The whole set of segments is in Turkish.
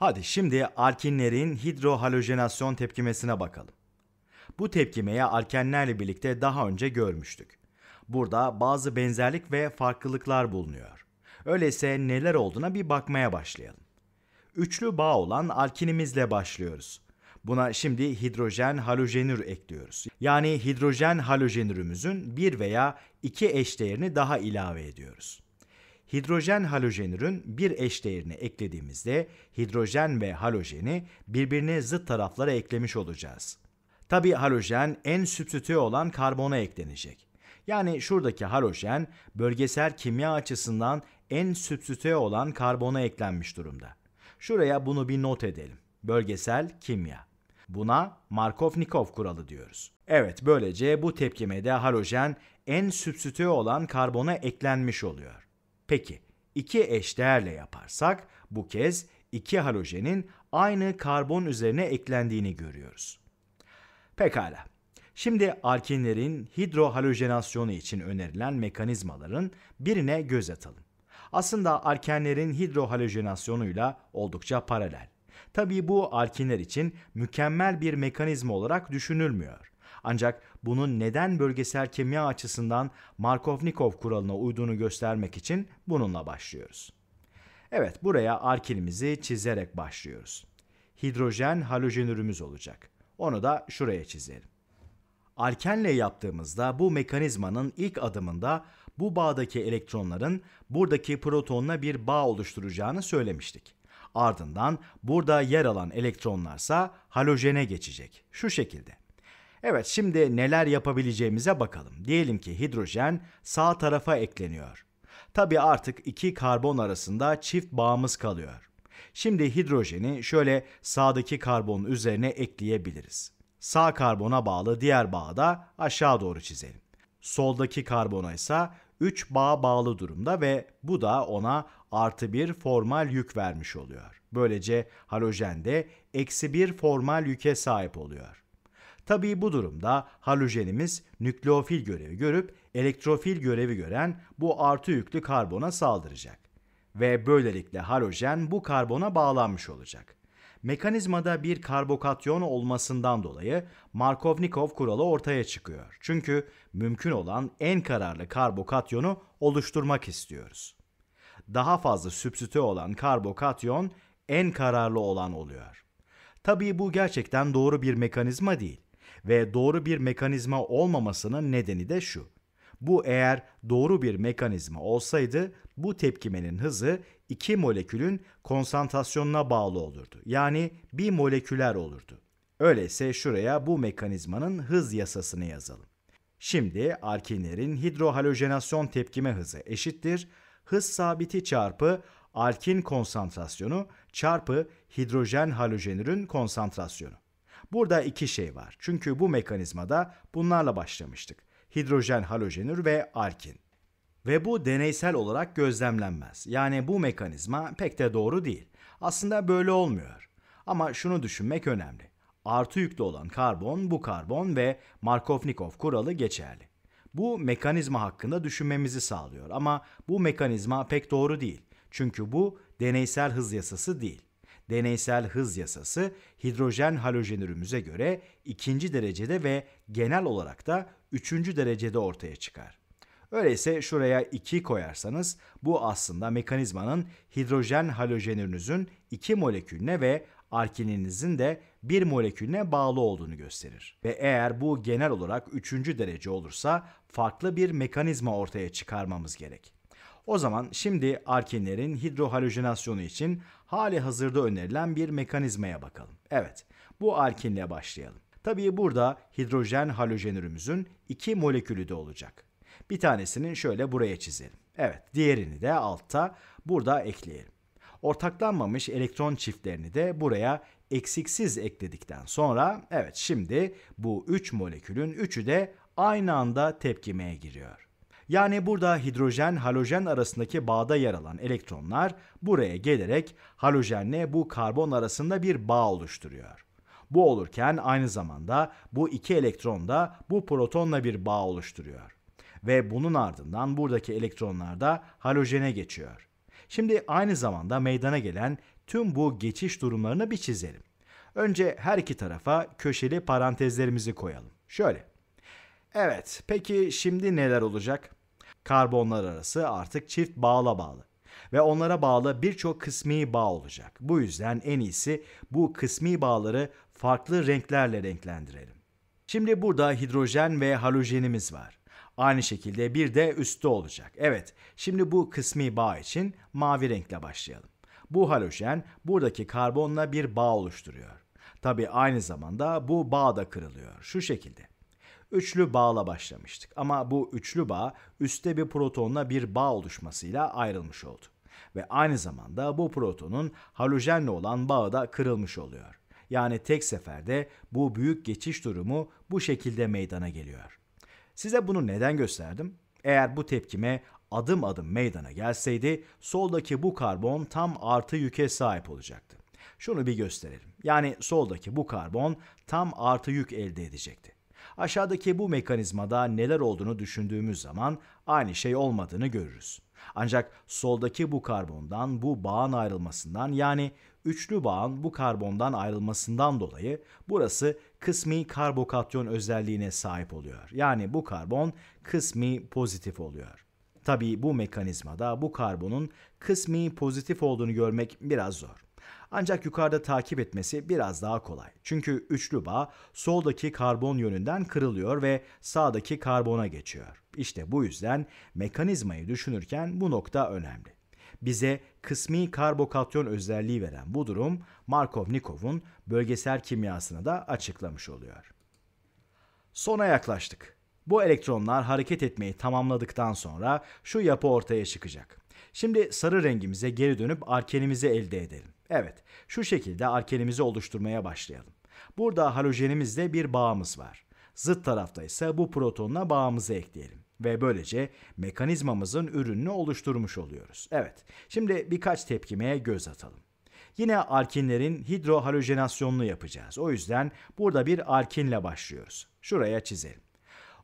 Hadi şimdi alkinlerin hidrohalojenasyon tepkimesine bakalım. Bu tepkimeyi alkenlerle birlikte daha önce görmüştük. Burada bazı benzerlik ve farklılıklar bulunuyor. Öyleyse neler olduğuna bir bakmaya başlayalım. Üçlü bağ olan alkinimizle başlıyoruz. Buna şimdi hidrojen halojenür ekliyoruz. Yani hidrojen halojenürümüzün bir veya iki eşdeğerini daha ilave ediyoruz hidrojen halojenürün bir eşdeğerini eklediğimizde hidrojen ve halojeni birbirine zıt taraflara eklemiş olacağız. Tabi halojen en sübstitü olan karbona eklenecek. Yani şuradaki halojen bölgesel kimya açısından en sübstitü olan karbona eklenmiş durumda. Şuraya bunu bir not edelim. Bölgesel kimya. Buna Markovnikov kuralı diyoruz. Evet böylece bu tepkimede halojen en sübstitü olan karbona eklenmiş oluyor. Peki iki eşdeğerle yaparsak bu kez iki halojenin aynı karbon üzerine eklendiğini görüyoruz. Pekala. Şimdi alkinlerin hidrohalojenasyonu için önerilen mekanizmaların birine göz atalım. Aslında alkenlerin hidrohalojenasyonuyla oldukça paralel. Tabii bu alkinler için mükemmel bir mekanizma olarak düşünülmüyor. Ancak bunun neden bölgesel kimya açısından Markovnikov kuralına uyduğunu göstermek için bununla başlıyoruz. Evet buraya arkilimizi çizerek başlıyoruz. Hidrojen halojenürümüz olacak. Onu da şuraya çizelim. Alkenle yaptığımızda bu mekanizmanın ilk adımında bu bağdaki elektronların buradaki protonla bir bağ oluşturacağını söylemiştik. Ardından burada yer alan elektronlarsa halojene geçecek. Şu şekilde. Evet şimdi neler yapabileceğimize bakalım. Diyelim ki hidrojen sağ tarafa ekleniyor. Tabi artık iki karbon arasında çift bağımız kalıyor. Şimdi hidrojeni şöyle sağdaki karbonun üzerine ekleyebiliriz. Sağ karbona bağlı diğer bağı da aşağı doğru çizelim. Soldaki karbona ise 3 bağ bağlı durumda ve bu da ona artı bir formal yük vermiş oluyor. Böylece halojen de eksi bir formal yüke sahip oluyor. Tabii bu durumda halojenimiz nükleofil görevi görüp elektrofil görevi gören bu artı yüklü karbona saldıracak. Ve böylelikle halojen bu karbona bağlanmış olacak. Mekanizmada bir karbokatyon olmasından dolayı Markovnikov kuralı ortaya çıkıyor. Çünkü mümkün olan en kararlı karbokatyonu oluşturmak istiyoruz. Daha fazla sübstitü olan karbokatyon en kararlı olan oluyor. Tabii bu gerçekten doğru bir mekanizma değil ve doğru bir mekanizma olmamasının nedeni de şu. Bu eğer doğru bir mekanizma olsaydı bu tepkimenin hızı iki molekülün konsantrasyonuna bağlı olurdu. Yani bir moleküler olurdu. Öyleyse şuraya bu mekanizmanın hız yasasını yazalım. Şimdi alkinlerin hidrohalojenasyon tepkime hızı eşittir. Hız sabiti çarpı alkin konsantrasyonu çarpı hidrojen halojenürün konsantrasyonu. Burada iki şey var. Çünkü bu mekanizmada bunlarla başlamıştık. Hidrojen halojenür ve alkin. Ve bu deneysel olarak gözlemlenmez. Yani bu mekanizma pek de doğru değil. Aslında böyle olmuyor. Ama şunu düşünmek önemli. Artı yüklü olan karbon bu karbon ve Markovnikov kuralı geçerli. Bu mekanizma hakkında düşünmemizi sağlıyor ama bu mekanizma pek doğru değil. Çünkü bu deneysel hız yasası değil deneysel hız yasası hidrojen halojenürümüze göre ikinci derecede ve genel olarak da üçüncü derecede ortaya çıkar. Öyleyse şuraya 2 koyarsanız bu aslında mekanizmanın hidrojen halojenürünüzün 2 molekülüne ve alkilinizin de bir molekülüne bağlı olduğunu gösterir. Ve eğer bu genel olarak üçüncü derece olursa farklı bir mekanizma ortaya çıkarmamız gerek. O zaman şimdi arkenlerin hidrohalojenasyonu için hali hazırda önerilen bir mekanizmaya bakalım. Evet, bu arkinle başlayalım. Tabii burada hidrojen halojenürümüzün iki molekülü de olacak. Bir tanesini şöyle buraya çizelim. Evet, diğerini de altta burada ekleyelim. Ortaklanmamış elektron çiftlerini de buraya eksiksiz ekledikten sonra evet şimdi bu 3 üç molekülün üçü de aynı anda tepkimeye giriyor. Yani burada hidrojen halojen arasındaki bağda yer alan elektronlar buraya gelerek halojenle bu karbon arasında bir bağ oluşturuyor. Bu olurken aynı zamanda bu iki elektron da bu protonla bir bağ oluşturuyor ve bunun ardından buradaki elektronlar da halojene geçiyor. Şimdi aynı zamanda meydana gelen tüm bu geçiş durumlarını bir çizelim. Önce her iki tarafa köşeli parantezlerimizi koyalım. Şöyle. Evet, peki şimdi neler olacak? Karbonlar arası artık çift bağla bağlı ve onlara bağlı birçok kısmi bağ olacak. Bu yüzden en iyisi bu kısmi bağları farklı renklerle renklendirelim. Şimdi burada hidrojen ve halojenimiz var. Aynı şekilde bir de üstte olacak. Evet, şimdi bu kısmi bağ için mavi renkle başlayalım. Bu halojen buradaki karbonla bir bağ oluşturuyor. Tabi aynı zamanda bu bağ da kırılıyor şu şekilde üçlü bağla başlamıştık. Ama bu üçlü bağ üstte bir protonla bir bağ oluşmasıyla ayrılmış oldu. Ve aynı zamanda bu protonun halojenle olan bağı da kırılmış oluyor. Yani tek seferde bu büyük geçiş durumu bu şekilde meydana geliyor. Size bunu neden gösterdim? Eğer bu tepkime adım adım meydana gelseydi soldaki bu karbon tam artı yüke sahip olacaktı. Şunu bir gösterelim. Yani soldaki bu karbon tam artı yük elde edecekti. Aşağıdaki bu mekanizmada neler olduğunu düşündüğümüz zaman aynı şey olmadığını görürüz. Ancak soldaki bu karbondan bu bağın ayrılmasından yani üçlü bağın bu karbondan ayrılmasından dolayı burası kısmi karbokatyon özelliğine sahip oluyor. Yani bu karbon kısmi pozitif oluyor. Tabii bu mekanizmada bu karbonun kısmi pozitif olduğunu görmek biraz zor. Ancak yukarıda takip etmesi biraz daha kolay. Çünkü üçlü bağ soldaki karbon yönünden kırılıyor ve sağdaki karbona geçiyor. İşte bu yüzden mekanizmayı düşünürken bu nokta önemli. Bize kısmi karbokatyon özelliği veren bu durum Markovnikov'un bölgesel kimyasını da açıklamış oluyor. Sona yaklaştık. Bu elektronlar hareket etmeyi tamamladıktan sonra şu yapı ortaya çıkacak. Şimdi sarı rengimize geri dönüp arkenimizi elde edelim. Evet, şu şekilde arkenimizi oluşturmaya başlayalım. Burada halojenimizle bir bağımız var. Zıt tarafta ise bu protonla bağımızı ekleyelim ve böylece mekanizmamızın ürününü oluşturmuş oluyoruz. Evet, şimdi birkaç tepkimeye göz atalım. Yine arkinlerin hidrohalojenasyonunu yapacağız. O yüzden burada bir arkinle başlıyoruz. Şuraya çizelim.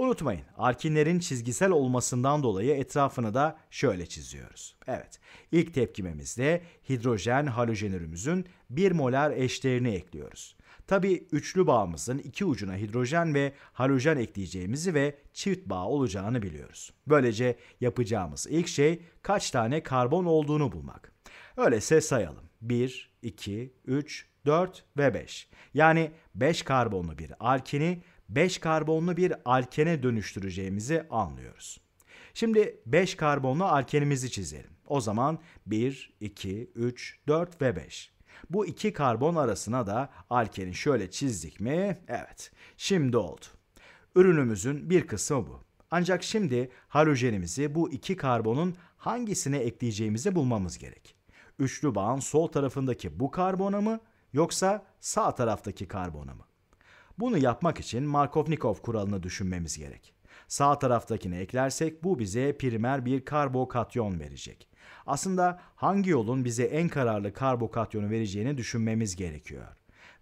Unutmayın arkinlerin çizgisel olmasından dolayı etrafını da şöyle çiziyoruz. Evet ilk tepkimemizde hidrojen halojenürümüzün 1 molar eşdeğerini ekliyoruz. Tabi üçlü bağımızın iki ucuna hidrojen ve halojen ekleyeceğimizi ve çift bağ olacağını biliyoruz. Böylece yapacağımız ilk şey kaç tane karbon olduğunu bulmak. Öyleyse sayalım. 1, 2, 3, 4 ve 5. Yani 5 karbonlu bir alkini 5 karbonlu bir alkene dönüştüreceğimizi anlıyoruz. Şimdi 5 karbonlu alkenimizi çizelim. O zaman 1, 2, 3, 4 ve 5. Bu iki karbon arasına da alkeni şöyle çizdik mi? Evet. Şimdi oldu. Ürünümüzün bir kısmı bu. Ancak şimdi halojenimizi bu iki karbonun hangisine ekleyeceğimizi bulmamız gerek. Üçlü bağın sol tarafındaki bu karbona mı yoksa sağ taraftaki karbona mı? Bunu yapmak için Markovnikov kuralını düşünmemiz gerek. Sağ taraftakini eklersek bu bize primer bir karbokatyon verecek. Aslında hangi yolun bize en kararlı karbokatyonu vereceğini düşünmemiz gerekiyor.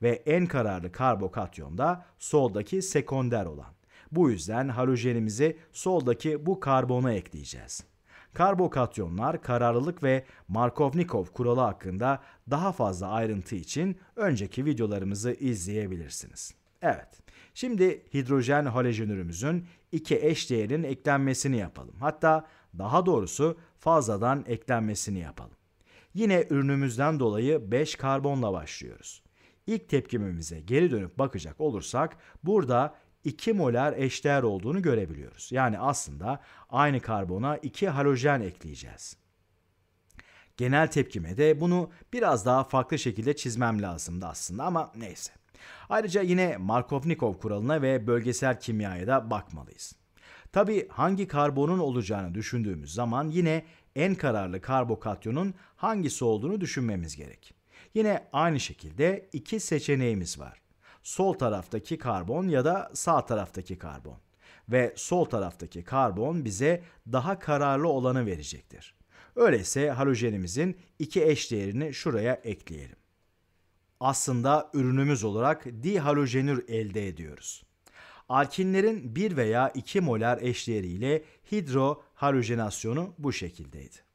Ve en kararlı karbokatyon da soldaki sekonder olan. Bu yüzden halojenimizi soldaki bu karbona ekleyeceğiz. Karbokatyonlar kararlılık ve Markovnikov kuralı hakkında daha fazla ayrıntı için önceki videolarımızı izleyebilirsiniz. Evet. Şimdi hidrojen halojenürümüzün iki eş değerin eklenmesini yapalım. Hatta daha doğrusu fazladan eklenmesini yapalım. Yine ürünümüzden dolayı 5 karbonla başlıyoruz. İlk tepkimimize geri dönüp bakacak olursak burada 2 molar eşdeğer olduğunu görebiliyoruz. Yani aslında aynı karbona 2 halojen ekleyeceğiz. Genel tepkime de bunu biraz daha farklı şekilde çizmem lazımdı aslında ama neyse. Ayrıca yine Markovnikov kuralına ve bölgesel kimyaya da bakmalıyız. Tabi hangi karbonun olacağını düşündüğümüz zaman yine en kararlı karbokatyonun hangisi olduğunu düşünmemiz gerek. Yine aynı şekilde iki seçeneğimiz var. Sol taraftaki karbon ya da sağ taraftaki karbon. Ve sol taraftaki karbon bize daha kararlı olanı verecektir. Öyleyse halojenimizin iki eş değerini şuraya ekleyelim aslında ürünümüz olarak dihalojenür elde ediyoruz. Alkinlerin 1 veya 2 molar eşdeğeriyle hidrohalojenasyonu bu şekildeydi.